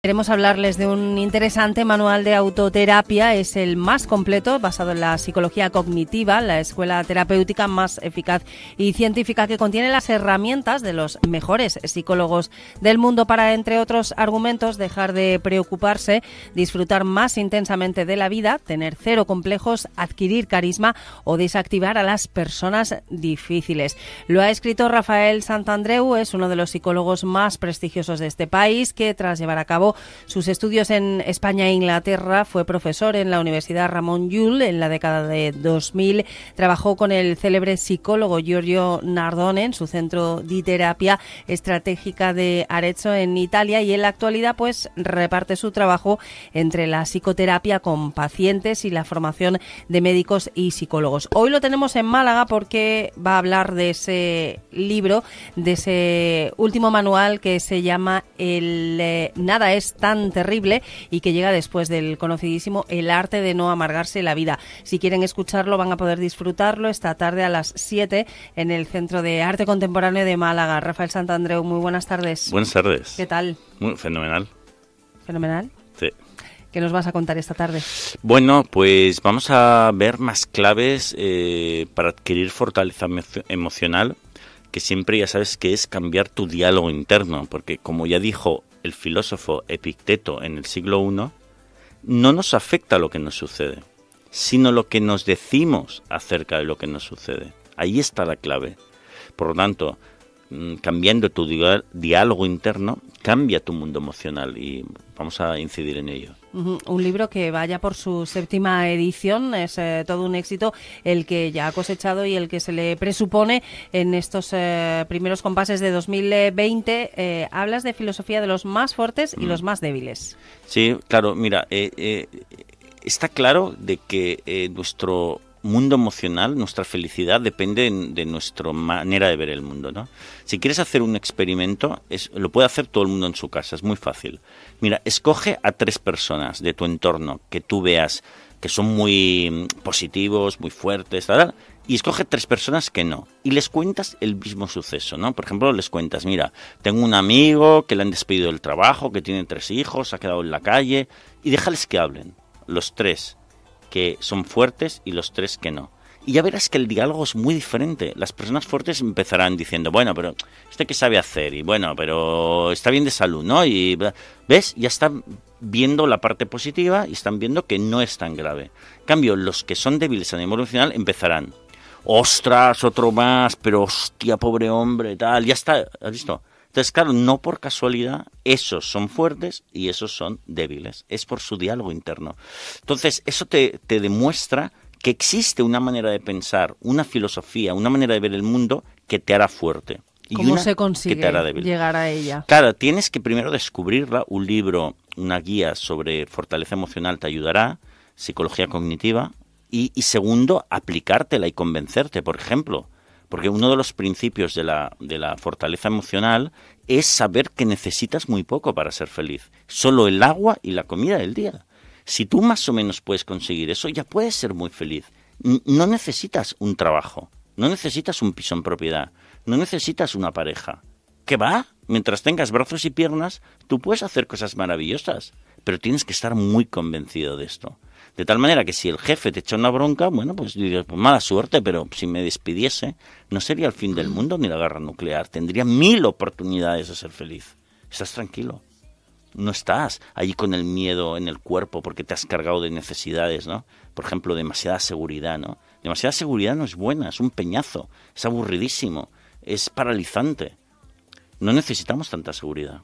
Queremos hablarles de un interesante manual de autoterapia, es el más completo, basado en la psicología cognitiva, la escuela terapéutica más eficaz y científica que contiene las herramientas de los mejores psicólogos del mundo para, entre otros argumentos, dejar de preocuparse, disfrutar más intensamente de la vida, tener cero complejos, adquirir carisma o desactivar a las personas difíciles. Lo ha escrito Rafael Santandreu, es uno de los psicólogos más prestigiosos de este país, que tras llevar a cabo sus estudios en España e Inglaterra, fue profesor en la Universidad Ramón Llull en la década de 2000, trabajó con el célebre psicólogo Giorgio Nardone en su centro de terapia estratégica de Arezzo en Italia y en la actualidad pues reparte su trabajo entre la psicoterapia con pacientes y la formación de médicos y psicólogos. Hoy lo tenemos en Málaga porque va a hablar de ese libro, de ese último manual que se llama El eh, nada es tan terrible y que llega después del conocidísimo El arte de no amargarse la vida. Si quieren escucharlo van a poder disfrutarlo esta tarde a las 7 en el Centro de Arte Contemporáneo de Málaga. Rafael Santandreu, muy buenas tardes. Buenas tardes. ¿Qué tal? Muy fenomenal. ¿Fenomenal? Sí. ¿Qué nos vas a contar esta tarde? Bueno, pues vamos a ver más claves eh, para adquirir fortaleza emocional, que siempre ya sabes que es cambiar tu diálogo interno, porque como ya dijo el filósofo Epicteto en el siglo I, no nos afecta lo que nos sucede, sino lo que nos decimos acerca de lo que nos sucede. Ahí está la clave. Por lo tanto, Mm, cambiando tu diálogo interno, cambia tu mundo emocional y vamos a incidir en ello. Un libro que vaya por su séptima edición, es eh, todo un éxito el que ya ha cosechado y el que se le presupone en estos eh, primeros compases de 2020. Eh, hablas de filosofía de los más fuertes y mm. los más débiles. Sí, claro, mira, está claro de que nuestro mundo emocional, nuestra felicidad depende de nuestra manera de ver el mundo, ¿no? Si quieres hacer un experimento, lo puede hacer todo el mundo en su casa, es muy fácil. Mira, escoge a tres personas de tu entorno que tú veas que son muy mm, positivos, muy fuertes, tal, y escoge tres personas que no. Y les cuentas el mismo suceso, ¿no? Por ejemplo, les cuentas, mira, tengo un amigo que le han despedido del trabajo, que tiene tres hijos, ha quedado en la calle, y déjales que hablen, los tres que son fuertes y los tres que no. Y ya verás que el diálogo es muy diferente. Las personas fuertes empezarán diciendo, bueno, pero este que sabe hacer, y bueno, pero está bien de salud, ¿no? Y ves, ya están viendo la parte positiva y están viendo que no es tan grave. cambio, los que son débiles a nivel emocional empezarán, ostras, otro más, pero hostia, pobre hombre, tal, ya está, ¿has visto? Entonces, claro, no por casualidad esos son fuertes y esos son débiles, es por su diálogo interno. Entonces, eso te, te demuestra que existe una manera de pensar, una filosofía, una manera de ver el mundo que te hará fuerte. Y ¿Cómo se consigue que te hará débil. llegar a ella? Claro, tienes que primero descubrirla. Un libro, una guía sobre fortaleza emocional te ayudará, psicología cognitiva. Y, y segundo, aplicártela y convencerte. Por ejemplo, porque uno de los principios de la, fortaleza emocional es saber que necesitas muy poco para ser feliz. Solo el agua y la comida del día. Si tú más o menos puedes conseguir eso, ya puedes ser muy feliz. No necesitas un trabajo, no necesitas un piso en propiedad, no necesitas una pareja. ¿Qué va? Mientras tengas brazos y piernas, tú puedes hacer cosas maravillosas pero tienes que estar muy convencido de esto. De tal manera que si el jefe te echa una bronca, bueno, pues pues mala suerte, pero si me despidiese, no sería el fin del mundo ni la guerra nuclear. Tendría mil oportunidades de ser feliz. Estás tranquilo. No estás allí con el miedo en el cuerpo porque te has cargado de necesidades, ¿no? Por ejemplo, demasiada seguridad, ¿no? Demasiada seguridad no es buena, es un peñazo, es aburridísimo, es paralizante. No necesitamos tanta seguridad.